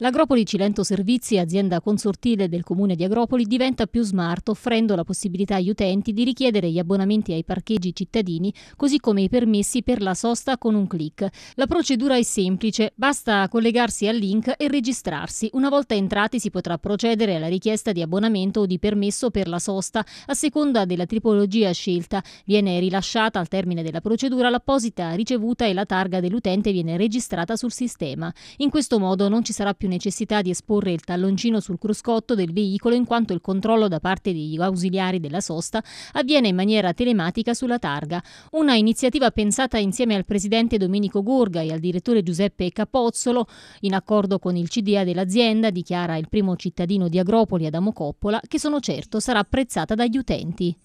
L'Agropoli Cilento Servizi, azienda consortile del comune di Agropoli, diventa più smart offrendo la possibilità agli utenti di richiedere gli abbonamenti ai parcheggi cittadini, così come i permessi per la sosta con un clic. La procedura è semplice, basta collegarsi al link e registrarsi. Una volta entrati si potrà procedere alla richiesta di abbonamento o di permesso per la sosta a seconda della tipologia scelta. Viene rilasciata al termine della procedura l'apposita ricevuta e la targa dell'utente viene registrata sul sistema. In questo modo non ci sarà più più necessità di esporre il talloncino sul cruscotto del veicolo in quanto il controllo da parte degli ausiliari della sosta avviene in maniera telematica sulla targa. Una iniziativa pensata insieme al presidente Domenico Gorga e al direttore Giuseppe Capozzolo, in accordo con il CDA dell'azienda, dichiara il primo cittadino di Agropoli, Adamo Coppola, che sono certo sarà apprezzata dagli utenti.